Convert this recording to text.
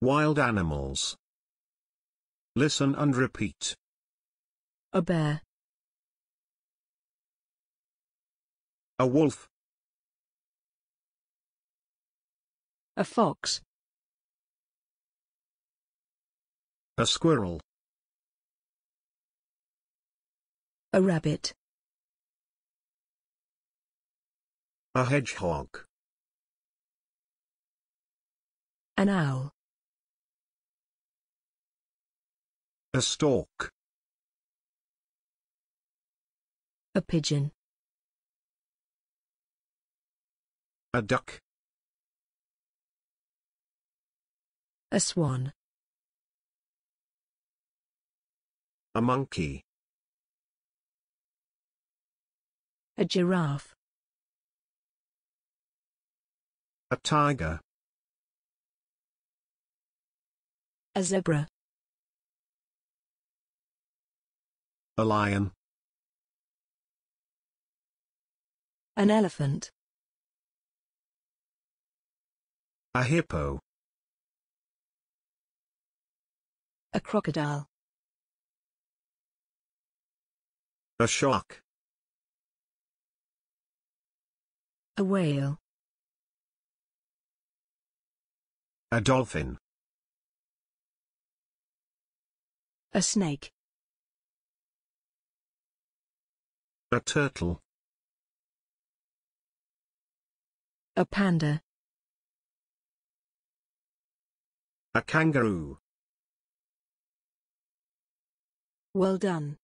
Wild animals. Listen and repeat. A bear. A wolf. A fox. A squirrel. A rabbit. A hedgehog. An owl. A stork. A pigeon. A duck. A swan. A monkey. A giraffe. A tiger. A zebra. A lion. An elephant. A hippo. A crocodile. A shark. A whale. A dolphin. A snake. A turtle. A panda. A kangaroo. Well done.